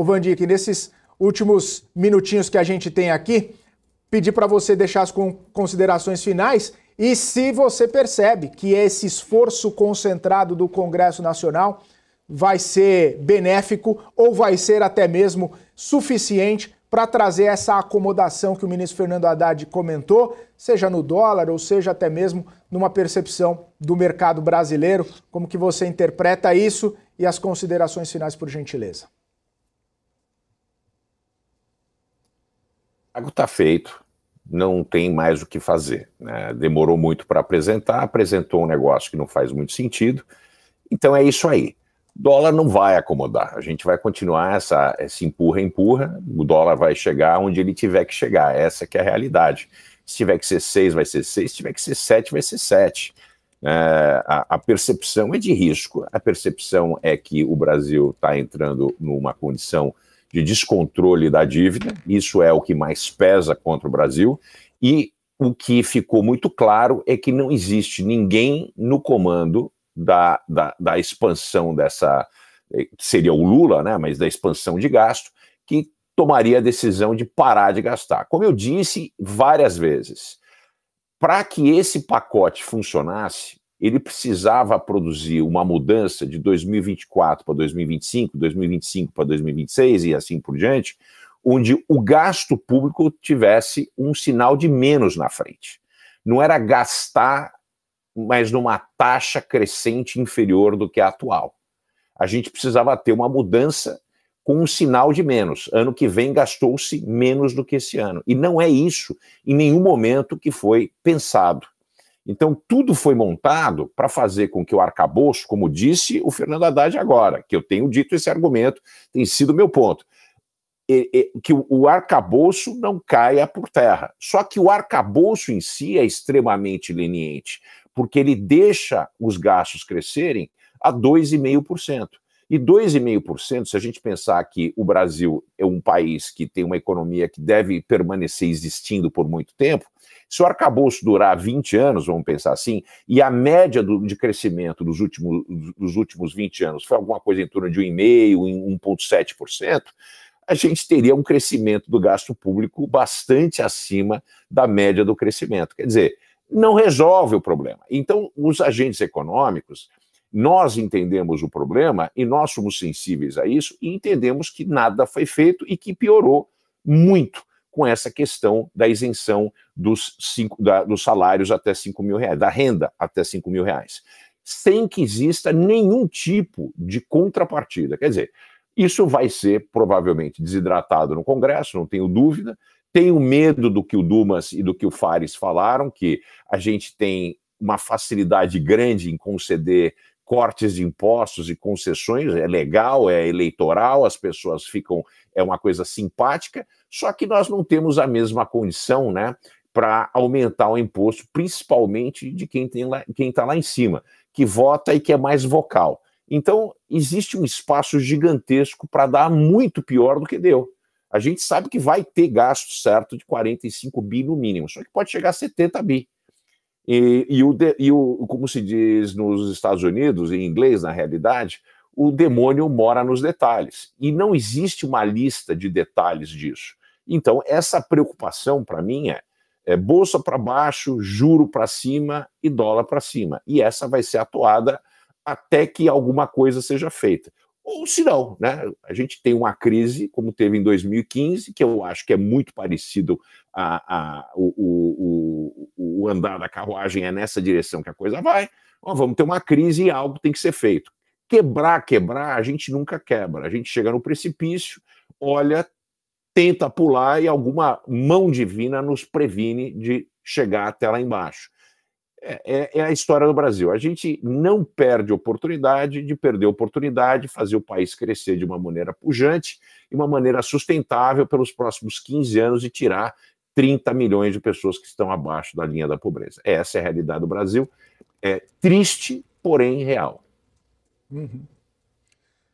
Ô Vandique, nesses últimos minutinhos que a gente tem aqui, pedir para você deixar as considerações finais e se você percebe que esse esforço concentrado do Congresso Nacional vai ser benéfico ou vai ser até mesmo suficiente para trazer essa acomodação que o ministro Fernando Haddad comentou, seja no dólar ou seja até mesmo numa percepção do mercado brasileiro, como que você interpreta isso e as considerações finais por gentileza. Algo está feito, não tem mais o que fazer. Né? Demorou muito para apresentar, apresentou um negócio que não faz muito sentido. Então é isso aí. Dólar não vai acomodar. A gente vai continuar essa esse empurra empurra. O dólar vai chegar onde ele tiver que chegar. Essa que é a realidade. Se tiver que ser 6, vai ser 6. Se tiver que ser 7, vai ser 7. É, a, a, percepção é de risco. A percepção é que o Brasil está entrando numa condição de descontrole da dívida, isso é o que mais pesa contra o Brasil, e o que ficou muito claro é que não existe ninguém no comando da, da, da expansão dessa, eh, que seria o Lula, né, mas da expansão de gasto, que tomaria a decisão de parar de gastar. Como eu disse várias vezes, para que esse pacote funcionasse, ele precisava produzir uma mudança de 2024 para 2025, 2025 para 2026 e assim por diante, onde o gasto público tivesse um sinal de menos na frente. Não era gastar, mas numa taxa crescente inferior do que a atual. A gente precisava ter uma mudança com um sinal de menos. Ano que vem gastou-se menos do que esse ano. E não é isso em nenhum momento que foi pensado. Então, tudo foi montado para fazer com que o arcabouço, como disse o Fernando Haddad agora, que eu tenho dito esse argumento, tem sido meu ponto, e, e, que o, o arcabouço não caia por terra. Só que o arcabouço em si é extremamente leniente, porque ele deixa os gastos crescerem a 2,5%. E 2,5%, se a gente pensar que o Brasil é um país que tem uma economia que deve permanecer existindo por muito tempo, se o arcabouço durar 20 anos, vamos pensar assim, e a média do, de crescimento dos últimos, dos últimos 20 anos foi alguma coisa em torno de 1,5%, 1,7%, a gente teria um crescimento do gasto público bastante acima da média do crescimento. Quer dizer, não resolve o problema. Então, os agentes econômicos, nós entendemos o problema e nós somos sensíveis a isso e entendemos que nada foi feito e que piorou muito com essa questão da isenção dos, cinco, da, dos salários até 5 mil reais, da renda até 5 mil reais, sem que exista nenhum tipo de contrapartida. Quer dizer, isso vai ser provavelmente desidratado no Congresso, não tenho dúvida. Tenho medo do que o Dumas e do que o Fares falaram, que a gente tem uma facilidade grande em conceder cortes de impostos e concessões, é legal, é eleitoral, as pessoas ficam, é uma coisa simpática, só que nós não temos a mesma condição, né? Para aumentar o imposto, principalmente de quem está lá em cima, que vota e que é mais vocal. Então, existe um espaço gigantesco para dar muito pior do que deu. A gente sabe que vai ter gasto certo de 45 bi no mínimo, só que pode chegar a 70 bi. E, e, o, e o, como se diz nos Estados Unidos, em inglês, na realidade, o demônio mora nos detalhes. E não existe uma lista de detalhes disso. Então, essa preocupação, para mim, é, é bolsa para baixo, juro para cima e dólar para cima. E essa vai ser atuada até que alguma coisa seja feita ou se não, né? A gente tem uma crise, como teve em 2015, que eu acho que é muito parecido a, a o, o, o, andar da carruagem é nessa direção que a coisa vai. Bom, vamos ter uma crise e algo tem que ser feito. Quebrar, quebrar, a gente nunca quebra. A gente chega no precipício, olha, tenta pular e alguma mão divina nos previne de chegar até lá embaixo. É, é, é, a história do Brasil. A gente não perde oportunidade de perder oportunidade, fazer o país crescer de uma maneira pujante e uma maneira sustentável pelos próximos 15 anos e tirar 30 milhões de pessoas que estão abaixo da linha da pobreza. Essa é a realidade do Brasil. É triste, porém real. Uhum.